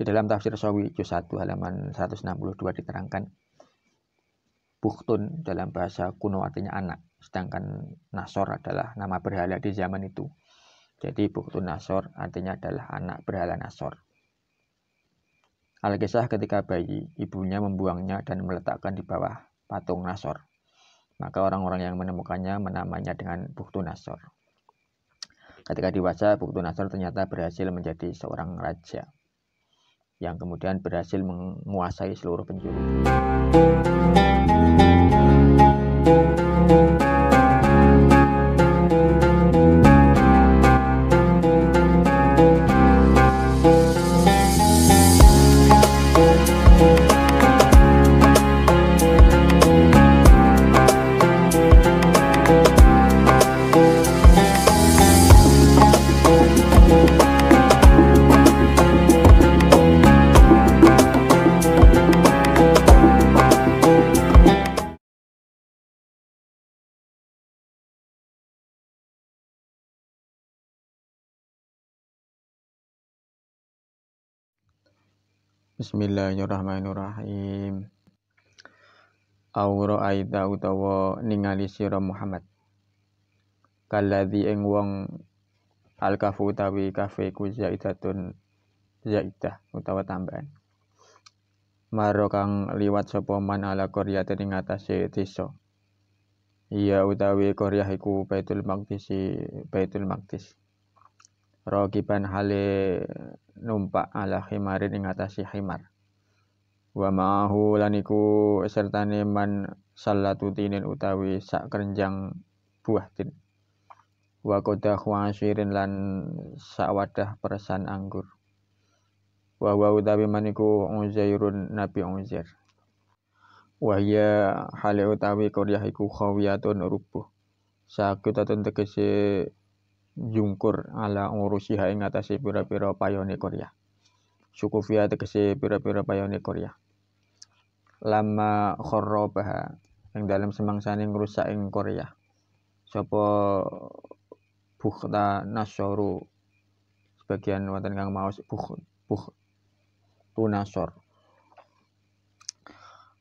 Di dalam tafsir Sawi juz 1 halaman 162 diterangkan Buktun dalam bahasa kuno artinya anak, sedangkan Nasor adalah nama berhala di zaman itu. Jadi Buktun Nasor artinya adalah anak berhala Nasor. Al-Kisah ketika bayi, ibunya membuangnya dan meletakkan di bawah patung Nasor. Maka orang-orang yang menemukannya menamanya dengan buktun Nasor. Ketika dewasa, buktun Nasor ternyata berhasil menjadi seorang raja yang kemudian berhasil menguasai seluruh penjuru. Bismillahirrahmanirrahim. Aura aida utawa ningali sira Muhammad. Kaladi ing wong al kafu utawi kafe ku zaidatun zaidah utawa tambahan. Maro kang liwat sapa man ala Korea ing atase desa. Iya utawi Korea iku Baitul Maqdis Baitul Maqdis rokiban hale numpak ala khimarin ing ngatasi khimar wa ma'ahu laniku serta man sallatu tinin utawi sak kerenjang buah tin wa qadahu asyirin lan sak wadah persan anggur wa wa utawi maniku uzairun nabi uzair wa ya hale utawi koryah iku khawiyatun rubuh sakitatun tegese jungkur ala urusiha ing atase pira-pira payone Korea. Suku Fia tegese pira-pira payone Korea. Lama kharabaha ing dalam semangsane rusak ing Korea. Sapa Bukhta Nasoru sebagian wonten kang maos buh buh Tunasor.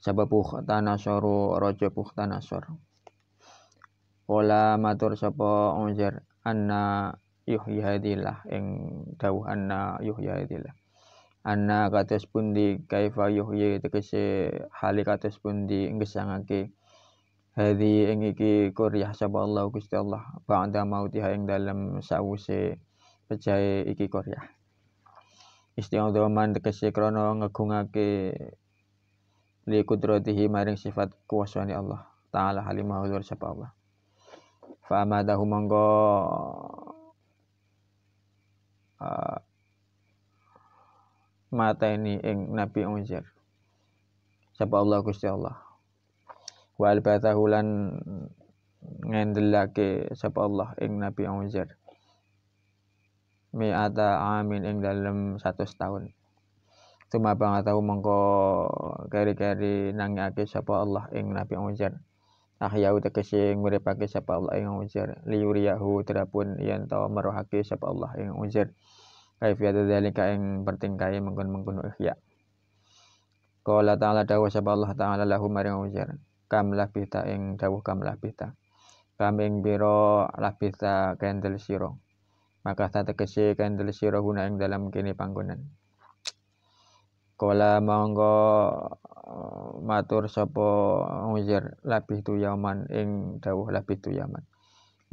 Sapa Bukhta Nasoru raja Bukhta Nasor. Pola matur sapa onjer anna yuhyi hadillah ing dawuh anna yuhyi hadillah anna kados pundi kaifa yuhyi tegese hale kados pundi ngesangake hadi ing iki koryah sapa Allah Gusti Allah ba'da mautiha ing dalem sawuse pejahe iki koryah istiqoman tegese krana ngegungake li kudratihi maring sifat kuasane Allah taala halimah wa sapa Allah fa amadahu uh, ah. mata ini ing Nabi Uzair sapa Allah Gusti Allah wal batahulan ngendelake sapa Allah ing Nabi Uzair mi'ata amin ing dalam satu tahun Tuma bang tahu mengko keri kari nangake sapa Allah ing Nabi Uzair ahyau tegese nguripake sapa Allah ing ujar liyuriyahu terapun yen tau merohake sapa Allah ing ujar kaifiyatu dzalika ing pertingkae mengkon-mengkon ihya Qala ta'ala dawu sapa Allah ta'ala lahu maring ujar kam labita ing dawu kam labita kam ing biro labita kendel sira maka tegese kendel sira guna ing dalam kene panggonan qala monggo Eh, matur sapa Uzair eh, labih tu yaman ing dawuh labih tu yaman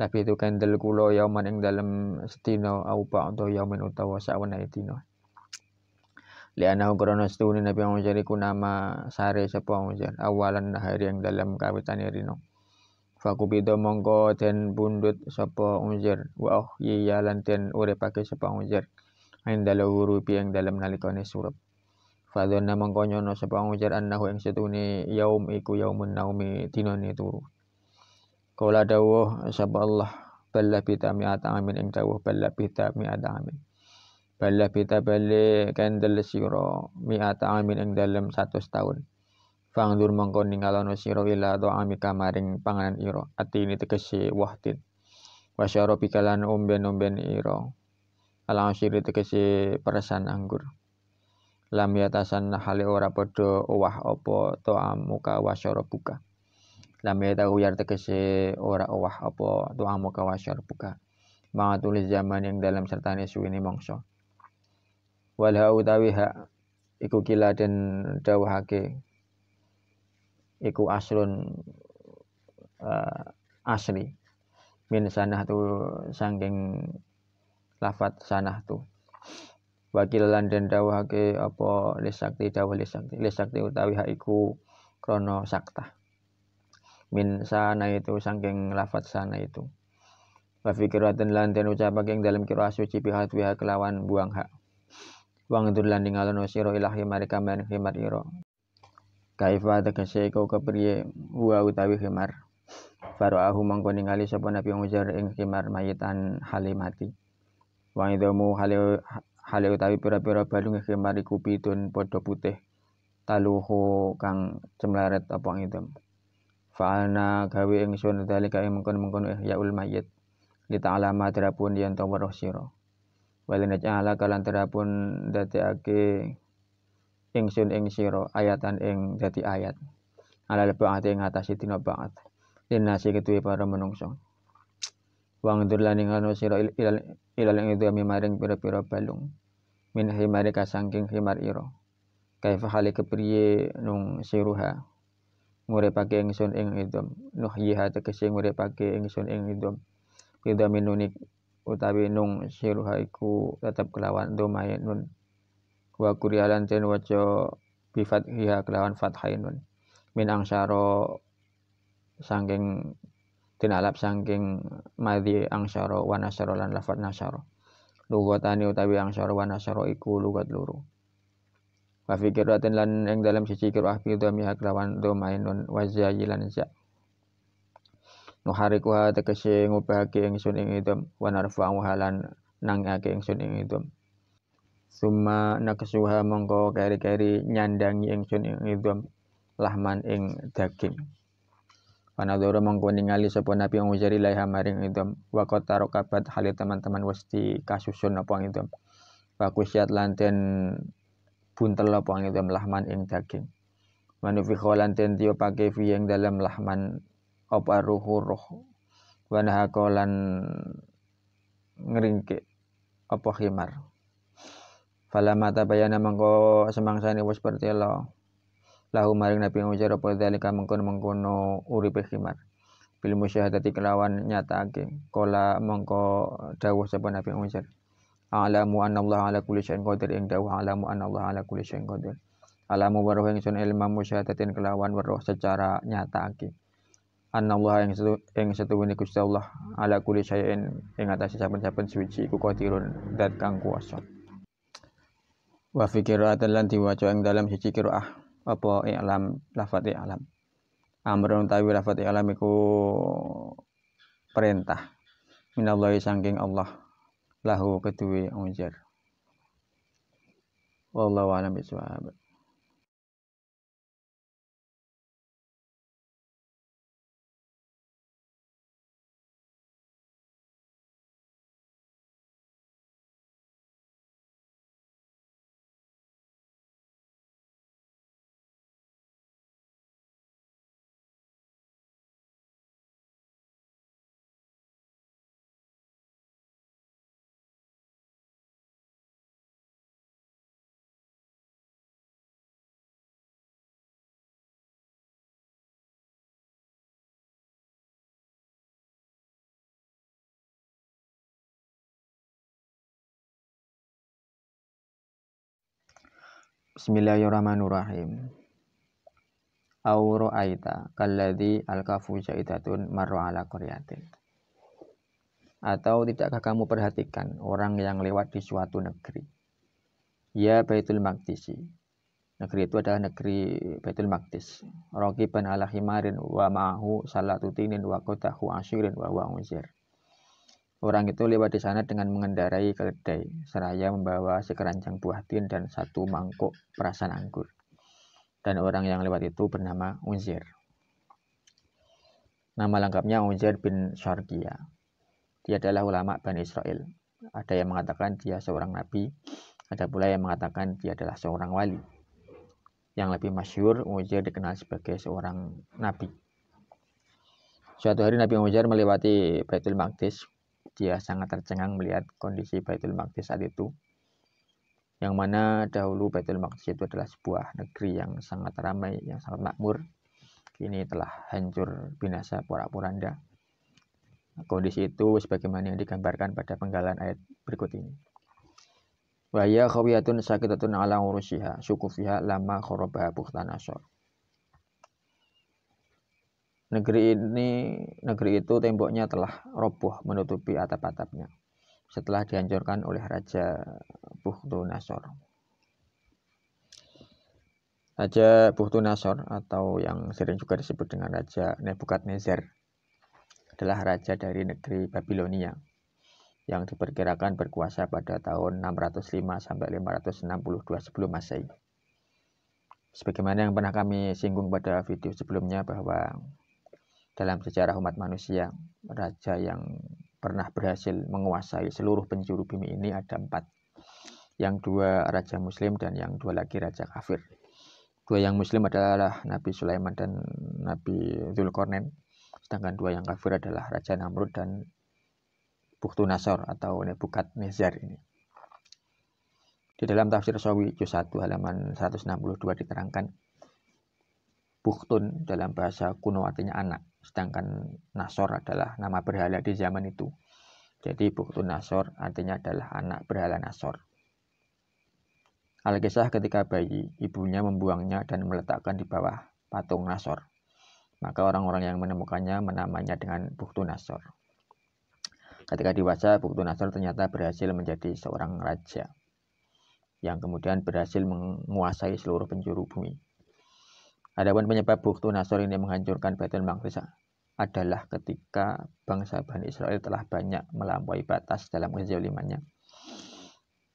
labih tu kendel kula yaman ing dalem setino au ba'da yaman utawa sawana dina Liana krono setune Nabi Uzair iku nama sare sapa Uzair awalan hari ing dalem kawitane rino Fakubido mongko ten bundut sopo Uzair wa oh ure ya den sopo unjer Uzair Aindalah huruf yang dalam nalikane surup no mangkonyono sapa ngujar annahu yang setuni yaum iku yaumun naumi ni turu. Kala dawuh sapa Allah bal labita mi'ata amin ing dawo mi labita mi'ata amin. Bala pita bali kandel sira mi'ata amin ing dalem satu setahun. Fangdur mangko ningalono siro ila do amika maring panganan iro Ati ini tegese wahtin. Wasyaro pikalan umben umben iro. Alang siri tekesi perasan anggur lam yatasan hale ora podo owah apa muka wa syarabuka lam yatahu yar tegese ora owah apa ta'amuka wa syarabuka tulis zaman yang dalam serta suwene mongso. Walha ha utawi ha iku kila den dawahake iku aslun uh, asli min sanah tu sangking lafat sanah tu wakil lan den dawuhake apa lisakti dawuh lisakti lisakti utawi hak iku krana sakta min sana itu saking lafat sana itu wa fikiratan lan den ucapake ing dalem kira suci bihat wiha kelawan buang hak wang dur lan ningalono sira ilahi marika men himar ira kaifa tegese iku kepriye wa utawi himar Faro'ahu mongko ningali sapa Nabi Mujar ing himar mayitan halimati. Wa idhamu halil hale utawi pira-pira balung nggih kupi tun padha putih taluhu kang cemleret apa ngidam fa'ana gawe ingsun dalika ing mengkon-mengkon ihyaul eh, mayyit li ta'lama terapun yen to weruh sira walina ala kalan terapun dadekake ingsun ing sira ayatan ing dadi ayat ala lebah ing ngatasi dina banget linasi ketuwe para menungso wang durlan ing anu sira ilal ilal ing idami maring pira-pira balung min himari kasangking himar ira kaifa hale kepriye nung siruha nguripake ingsun ing idam nuhyiha tegese nguripake ingsun ing idom idom nunik utawi nung siruha iku tetep kelawan domai nun wa kurialan ten waca bifat hiha kelawan fathainun min angsaro sangking tinalap saking madhi angsara wa nasara lan lafat nasara lugatani utawi angsara wa nasara iku lugat loro wa fi qiraatin lan ing dalam siji qiraah bi dhami hakrawan dhamain nun wa zayilan za nuhariku ha tegese ngubahake ingsun ing idham wa narfa'u halan suning ingsun ing idham summa naksuha mongko keri-keri nyandangi ingsun ing idom lahman ing daging Panadoro mongko ningali sapa Nabi ngujar ilaiha maring idom wa kota rakabat hale teman-teman westi kasusun apa idom Wa kusyat lanten buntel apa idom lahman ing daging. Manufikho lanten tiyo pake fi ing dalam lahman apa ruhu ruh. Wa kolan ngeringke apa khimar. Fala mata bayana semangsa semangsane wis pertelo lahu maring nabi ngujar apa dalika mengkono-mengkono uripe khimar bil musyahadati kelawan nyataake kala mengko dawuh sapa nabi ngujar alamu anna Allah ala kulli syai'in qadir ing dawuh alamu anna Allah ala kulli syai'in qadir alamu waruh ingsun ilmu musyahadatin kelawan waruh secara nyataake anna Allah yang satu yang satu ini Gusti Allah ala kulli syai'in ing atas saben-saben suci ku qadirun dat kang kuwasa wa fi qira'atan lan diwaca ing dalam siji qira'ah apa i'lam lafat i'lam amrun nah, tawi lafat i'lam iku perintah minallahi sangking Allah lahu ketui ujar wallahu a'lam bishawab Bismillahirrahmanirrahim. Auro aita kalladhi alkafu jaitatun marro ala koryatin. Atau tidakkah kamu perhatikan orang yang lewat di suatu negeri? Ya Baitul Maqdisi. Negeri itu adalah negeri Baitul Maqdis. Rokiban ala himarin wa ma'ahu salatutinin wa kotahu asyirin wa wa Orang itu lewat di sana dengan mengendarai keledai, seraya membawa sekeranjang buah tin dan satu mangkuk perasan anggur. Dan orang yang lewat itu bernama Unzir. Nama lengkapnya Unzir bin Syarqiyah. Dia adalah ulama Bani Israel. Ada yang mengatakan dia seorang nabi, ada pula yang mengatakan dia adalah seorang wali. Yang lebih masyur, Unzir dikenal sebagai seorang nabi. Suatu hari Nabi Muhammad melewati Baitul Maqdis dia ya, sangat tercengang melihat kondisi Baitul Maqdis saat itu. Yang mana dahulu Baitul Maqdis itu adalah sebuah negeri yang sangat ramai, yang sangat makmur. Kini telah hancur binasa porak-poranda. Kondisi itu sebagaimana yang digambarkan pada penggalan ayat berikut ini. Wahya khawiyatun sakitatun ala urusiha syukufiha lama khorobaha buhtan Negeri ini, negeri itu temboknya telah roboh menutupi atap-atapnya setelah dihancurkan oleh Raja Nasor. Raja Nasor atau yang sering juga disebut dengan Raja Nebukadnezar adalah raja dari negeri Babilonia yang diperkirakan berkuasa pada tahun 605 sampai 562 sebelum Masehi. Sebagaimana yang pernah kami singgung pada video sebelumnya bahwa dalam sejarah umat manusia raja yang pernah berhasil menguasai seluruh penjuru bumi ini ada empat yang dua raja muslim dan yang dua lagi raja kafir dua yang muslim adalah Nabi Sulaiman dan Nabi Zulkarnain sedangkan dua yang kafir adalah Raja Namrud dan Buktunasor atau Nebukadnezar ini di dalam tafsir Sawi juz 1 halaman 162 diterangkan buhtun dalam bahasa kuno artinya anak, sedangkan Nasor adalah nama berhala di zaman itu. Jadi buhtun Nasor artinya adalah anak berhala Nasor. Alkisah ketika bayi, ibunya membuangnya dan meletakkan di bawah patung Nasor. Maka orang-orang yang menemukannya menamanya dengan Buktu Nasor. Ketika dewasa, Buktu Nasor ternyata berhasil menjadi seorang raja yang kemudian berhasil menguasai seluruh penjuru bumi. Adapun penyebab buktu Nasr ini menghancurkan Baitul Maqdis adalah ketika bangsa Bani Israel telah banyak melampaui batas dalam kezalimannya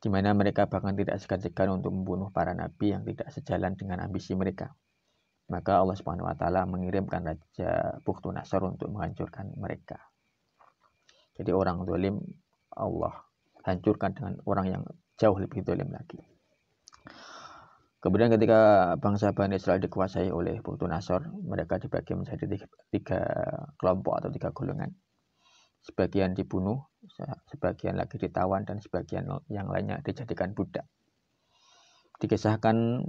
di mana mereka bahkan tidak segan-segan untuk membunuh para nabi yang tidak sejalan dengan ambisi mereka. Maka Allah Subhanahu wa taala mengirimkan raja Bukhtu Nasr untuk menghancurkan mereka. Jadi orang zalim Allah hancurkan dengan orang yang jauh lebih zalim lagi. Kemudian ketika bangsa Bani Israel dikuasai oleh Putu Nasor, mereka dibagi menjadi tiga, tiga kelompok atau tiga golongan. Sebagian dibunuh, sebagian lagi ditawan, dan sebagian yang lainnya dijadikan budak. Dikisahkan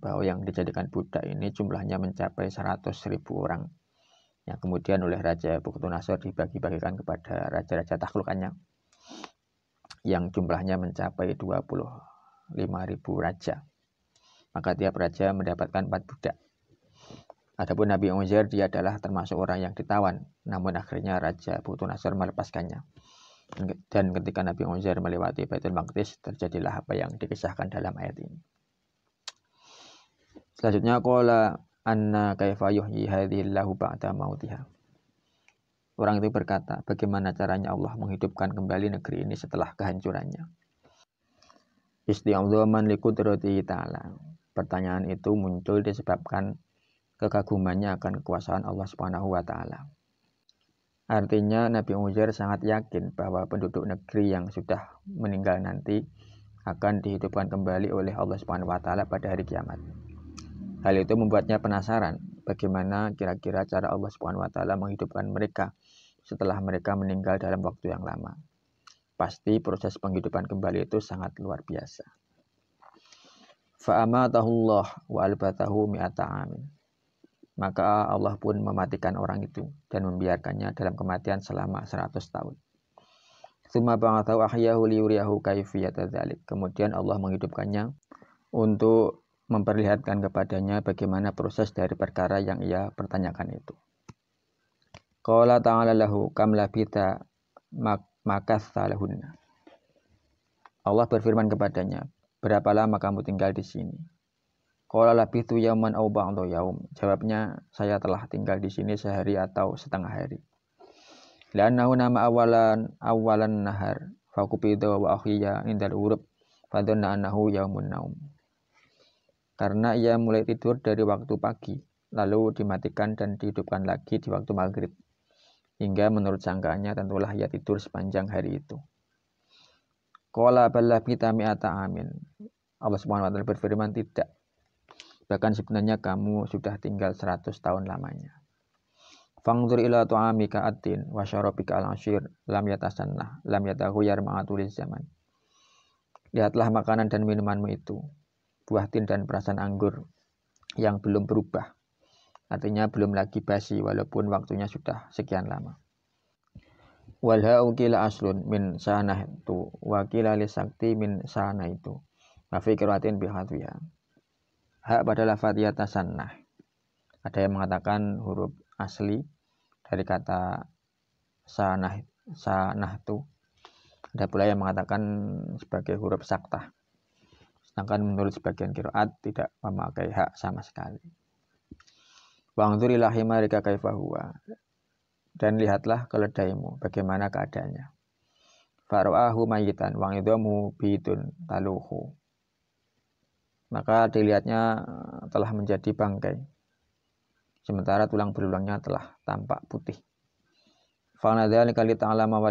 bahwa yang dijadikan budak ini jumlahnya mencapai 100 ribu orang. Yang kemudian oleh Raja Putu Nasor dibagi-bagikan kepada raja-raja taklukannya. Yang jumlahnya mencapai 25 ribu raja maka tiap raja mendapatkan empat budak. Adapun Nabi Uzair dia adalah termasuk orang yang ditawan, namun akhirnya Raja Putu Nasr melepaskannya. Dan ketika Nabi Uzair melewati Baitul Maqdis, terjadilah apa yang dikisahkan dalam ayat ini. Selanjutnya qala anna kaifa yuhyi hadhihi ba'da mautiha. Orang itu berkata, bagaimana caranya Allah menghidupkan kembali negeri ini setelah kehancurannya? man likudrati ta'ala Pertanyaan itu muncul disebabkan kekagumannya akan kekuasaan Allah Subhanahu wa taala. Artinya Nabi Uzair sangat yakin bahwa penduduk negeri yang sudah meninggal nanti akan dihidupkan kembali oleh Allah Subhanahu wa taala pada hari kiamat. Hal itu membuatnya penasaran bagaimana kira-kira cara Allah Subhanahu wa taala menghidupkan mereka setelah mereka meninggal dalam waktu yang lama. Pasti proses penghidupan kembali itu sangat luar biasa fa'amatahullah wa mi'ata amin. Maka Allah pun mematikan orang itu dan membiarkannya dalam kematian selama 100 tahun. Suma ahyahu Kemudian Allah menghidupkannya untuk memperlihatkan kepadanya bagaimana proses dari perkara yang ia pertanyakan itu. Qala ta'ala lahu kam labita makathalahunna. Allah berfirman kepadanya, Berapa lama kamu tinggal di sini? lebih tu yauman aubang atau yaum. Jawabnya, saya telah tinggal di sini sehari atau setengah hari. nahu nama awalan awalan nahar fakupido wa akhiya indal urub fadhanna nahu yaumun naum. Karena ia mulai tidur dari waktu pagi, lalu dimatikan dan dihidupkan lagi di waktu maghrib. Hingga menurut sangkaannya tentulah ia tidur sepanjang hari itu. Kola balah kita mi'ata amin. Allah Subhanahu wa taala berfirman tidak. Bahkan sebenarnya kamu sudah tinggal 100 tahun lamanya. Fangzur ila tu'amika atin wa syarabika al-ashir lam yatasannah lam yatahuyar ma'atulis zaman. Lihatlah makanan dan minumanmu itu, buah tin dan perasan anggur yang belum berubah. Artinya belum lagi basi walaupun waktunya sudah sekian lama wal ha'u kila aslun min sana itu wa kila lisakti min sanah itu wa fi bi hadwiha ha pada lafadz ya tasannah ada yang mengatakan huruf asli dari kata sana sanah itu ada pula yang mengatakan sebagai huruf saktah sedangkan menurut sebagian kiraat tidak memakai hak sama sekali lahima rika kaifahuwa dan lihatlah keledaimu bagaimana keadaannya. Faro'ahu mayitan wang mu bidun taluhu. Maka dilihatnya eh, telah menjadi bangkai. Sementara tulang belulangnya telah tampak putih. Fa'ala dzalika li ta'lama wa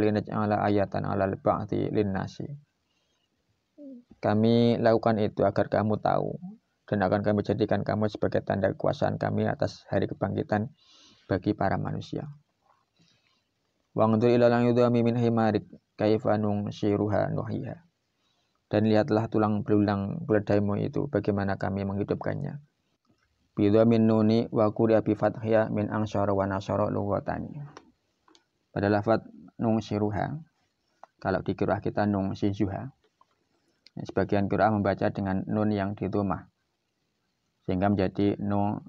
ayatan 'alal ba'thi linnasi. Kami lakukan itu agar kamu tahu dan akan kami jadikan kamu sebagai tanda kekuasaan kami atas hari kebangkitan bagi para manusia. Wangdur ilalang yudami min himarik kaifanung syiruha nuhiha. Dan lihatlah tulang belulang keledaimu itu bagaimana kami menghidupkannya. Bidha min nuni wa kuriya bi fathya min angsyara wa nasyara luwatani. Pada lafad nung syiruha, kalau di kirah kita nung syiruha. sebagian kirah membaca dengan nun yang ditumah, sehingga menjadi nung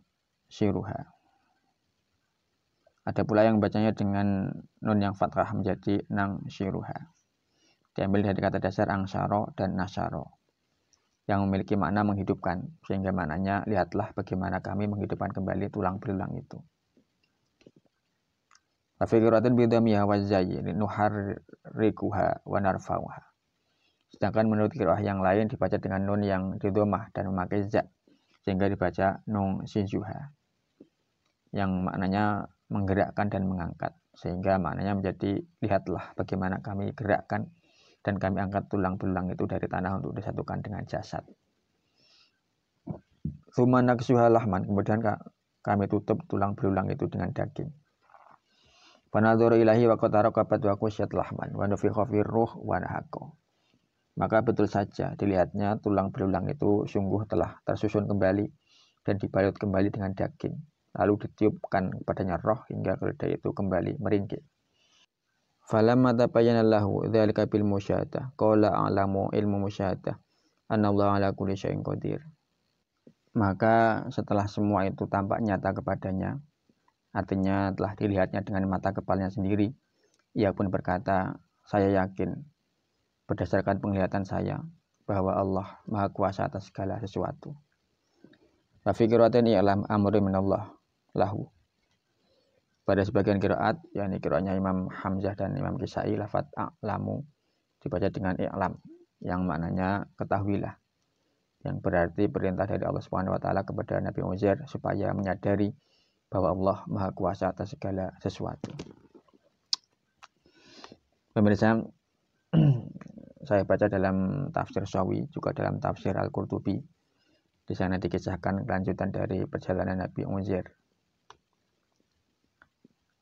syiruha. Ada pula yang bacanya dengan nun yang fathah menjadi nang syiruha. Diambil dari kata dasar angsaro dan nasyaro. yang memiliki makna menghidupkan sehingga maknanya lihatlah bagaimana kami menghidupkan kembali tulang belulang itu. Wafikiratin bidamiyah wa rikuha wa narfauha. Sedangkan menurut kiroah yang lain dibaca dengan nun yang didomah dan memakai zak sehingga dibaca nung sinjuha. yang maknanya menggerakkan dan mengangkat sehingga maknanya menjadi lihatlah bagaimana kami gerakkan dan kami angkat tulang-tulang itu dari tanah untuk disatukan dengan jasad. Rumana kesuhalahman kemudian kami tutup tulang belulang itu dengan daging. Panadur ilahi wa kotaro kabat wa kusyat lahman wa nufikhofir ruh wa nahako. Maka betul saja dilihatnya tulang belulang itu sungguh telah tersusun kembali dan dibalut kembali dengan daging lalu ditiupkan kepadanya roh hingga keledai itu kembali meringkik. mata tabayyana lahu dzalika bil musyahadah qala a'lamu ilmu musyahadah Allah ala kulli syai'in qadir. Maka setelah semua itu tampak nyata kepadanya, artinya telah dilihatnya dengan mata kepalanya sendiri, ia pun berkata, "Saya yakin berdasarkan penglihatan saya bahwa Allah Maha Kuasa atas segala sesuatu." Wa alam qiraatin minallah lahu. Pada sebagian kiraat, yakni kiraatnya Imam Hamzah dan Imam Kisai, lafat a'lamu dibaca dengan i'lam, yang maknanya ketahuilah. Yang berarti perintah dari Allah Subhanahu wa taala kepada Nabi Uzair supaya menyadari bahwa Allah Maha Kuasa atas segala sesuatu. Pemirsa, saya baca dalam tafsir Sawi, juga dalam tafsir Al-Qurtubi. Di sana dikisahkan kelanjutan dari perjalanan Nabi Uzair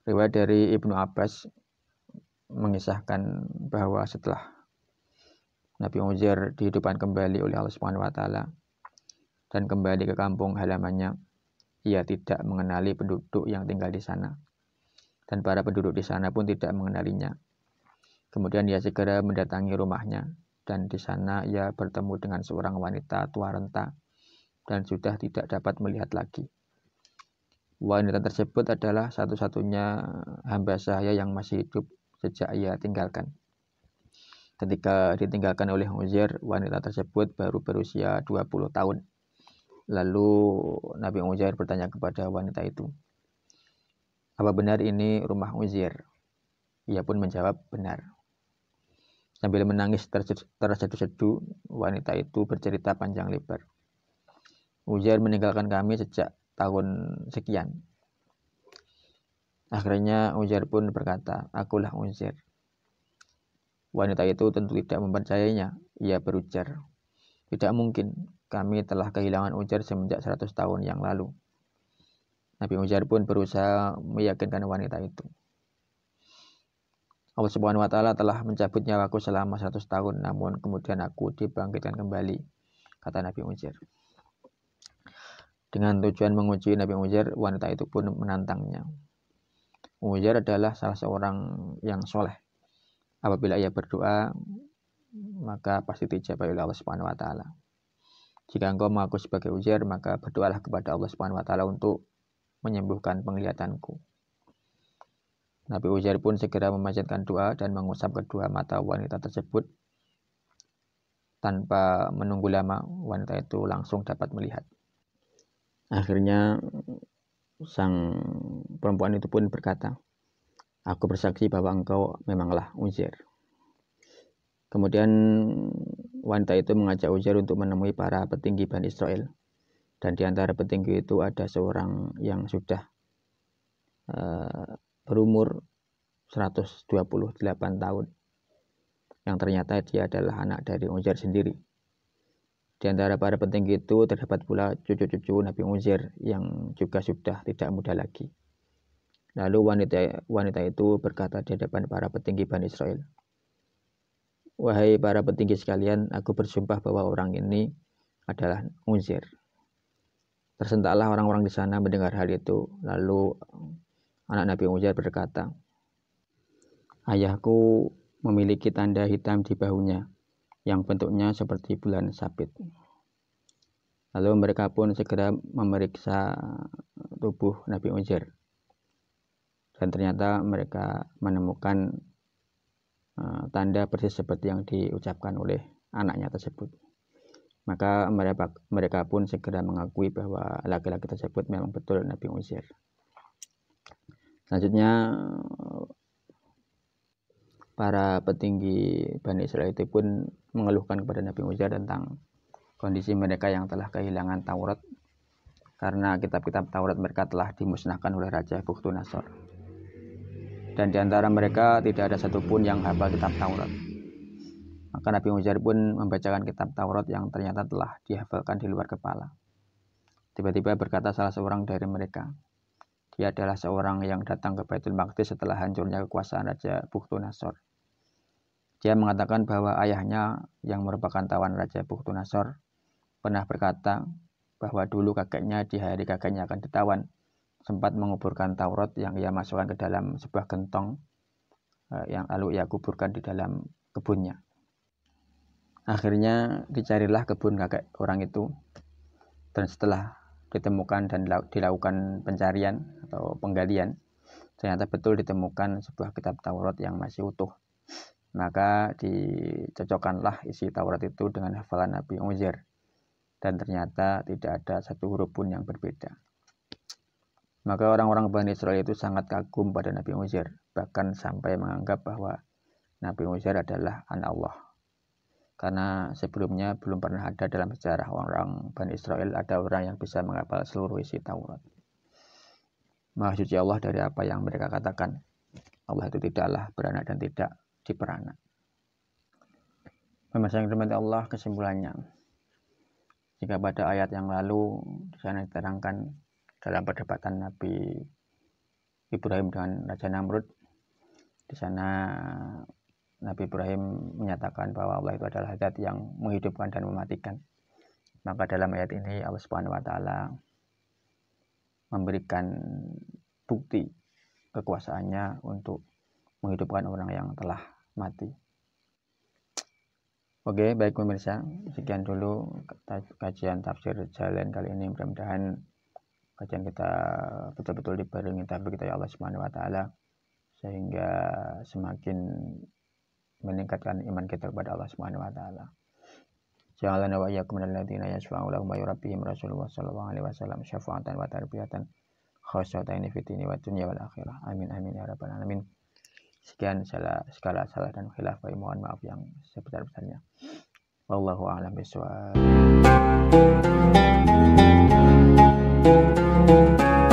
riwayat dari Ibnu Abbas mengisahkan bahwa setelah Nabi Muzir dihidupkan kembali oleh Allah Subhanahu wa taala dan kembali ke kampung halamannya, ia tidak mengenali penduduk yang tinggal di sana dan para penduduk di sana pun tidak mengenalinya. Kemudian ia segera mendatangi rumahnya dan di sana ia bertemu dengan seorang wanita tua renta dan sudah tidak dapat melihat lagi wanita tersebut adalah satu-satunya hamba saya yang masih hidup sejak ia tinggalkan. Ketika ditinggalkan oleh Uzair, wanita tersebut baru berusia 20 tahun. Lalu Nabi Uzair bertanya kepada wanita itu, "Apa benar ini rumah Uzair?" Ia pun menjawab, "Benar." Sambil menangis terseduh-seduh, wanita itu bercerita panjang lebar. Uzair meninggalkan kami sejak tahun sekian. Akhirnya Uzair pun berkata, akulah Uzair. Wanita itu tentu tidak mempercayainya. Ia berujar, tidak mungkin kami telah kehilangan Uzair semenjak 100 tahun yang lalu. Nabi Uzair pun berusaha meyakinkan wanita itu. Allah Subhanahu wa taala telah mencabut nyawaku selama 100 tahun namun kemudian aku dibangkitkan kembali kata Nabi Uzair. Dengan tujuan menguji Nabi Mujair, wanita itu pun menantangnya. Mujair adalah salah seorang yang soleh. Apabila ia berdoa, maka pasti dijawab oleh Allah Subhanahu wa taala. Jika engkau mengaku sebagai ujar maka berdoalah kepada Allah Subhanahu wa taala untuk menyembuhkan penglihatanku. Nabi Ujar pun segera memanjatkan doa dan mengusap kedua mata wanita tersebut. Tanpa menunggu lama, wanita itu langsung dapat melihat. Akhirnya sang perempuan itu pun berkata, Aku bersaksi bahwa engkau memanglah Uzair. Kemudian wanita itu mengajak Uzair untuk menemui para petinggi Bani Israel. Dan di antara petinggi itu ada seorang yang sudah uh, berumur 128 tahun. Yang ternyata dia adalah anak dari Uzair sendiri. Di antara para penting itu terdapat pula cucu-cucu Nabi Uzair yang juga sudah tidak muda lagi. Lalu wanita wanita itu berkata di hadapan para petinggi Bani Israel, Wahai para petinggi sekalian, aku bersumpah bahwa orang ini adalah Uzair. Tersentaklah orang-orang di sana mendengar hal itu. Lalu anak Nabi Uzair berkata, Ayahku memiliki tanda hitam di bahunya yang bentuknya seperti bulan sabit. Lalu mereka pun segera memeriksa tubuh Nabi Uzair. Dan ternyata mereka menemukan eh, tanda persis seperti yang diucapkan oleh anaknya tersebut. Maka mereka, mereka pun segera mengakui bahwa laki-laki tersebut memang betul Nabi Uzair. Selanjutnya para petinggi Bani Israel itu pun mengeluhkan kepada Nabi Musa tentang kondisi mereka yang telah kehilangan Taurat karena kitab-kitab Taurat mereka telah dimusnahkan oleh Raja Buktunasor Dan diantara mereka tidak ada satupun yang hafal kitab Taurat. Maka Nabi Musa pun membacakan kitab Taurat yang ternyata telah dihafalkan di luar kepala. Tiba-tiba berkata salah seorang dari mereka, dia adalah seorang yang datang ke Baitul Maqdis setelah hancurnya kekuasaan Raja Nasor. Dia mengatakan bahwa ayahnya yang merupakan tawan Raja Nasor pernah berkata bahwa dulu kakeknya di hari kakeknya akan ditawan sempat menguburkan Taurat yang ia masukkan ke dalam sebuah gentong eh, yang lalu ia kuburkan di dalam kebunnya. Akhirnya dicarilah kebun kakek orang itu dan setelah ditemukan dan dilakukan pencarian atau penggalian, ternyata betul ditemukan sebuah kitab Taurat yang masih utuh. Maka dicocokkanlah isi Taurat itu dengan hafalan Nabi Uzair. Dan ternyata tidak ada satu huruf pun yang berbeda. Maka orang-orang Bani Israel itu sangat kagum pada Nabi Uzair, bahkan sampai menganggap bahwa Nabi Uzair adalah anak Allah karena sebelumnya belum pernah ada dalam sejarah orang Bani Israel ada orang yang bisa menghafal seluruh isi Taurat. Maha suci Allah dari apa yang mereka katakan. Allah itu tidaklah beranak dan tidak diperanak. Memasang yang Allah, kesimpulannya. Jika pada ayat yang lalu di sana diterangkan dalam perdebatan Nabi Ibrahim dengan Raja Namrud, di sana Nabi Ibrahim menyatakan bahwa Allah itu adalah zat yang menghidupkan dan mematikan. Maka dalam ayat ini Allah Subhanahu wa taala memberikan bukti kekuasaannya untuk menghidupkan orang yang telah mati. Oke, baik pemirsa, sekian dulu kajian tafsir jalan kali ini. Mudah-mudahan kajian kita betul-betul diberi tapi kita ya Allah Subhanahu wa taala sehingga semakin meningkatkan iman kita kepada Allah Subhanahu wa taala. Jalan wa iyyakum alladziina yashfa'u lahum wa yurabbihim Rasulullah sallallahu alaihi wasallam syafa'atan wa tarbiyatan khosataini fitini wa dunya wal akhirah. Amin amin ya rabbal alamin. Sekian salah, segala salah dan khilaf baik mohon maaf yang sebesar-besarnya. Wallahu a'lam you.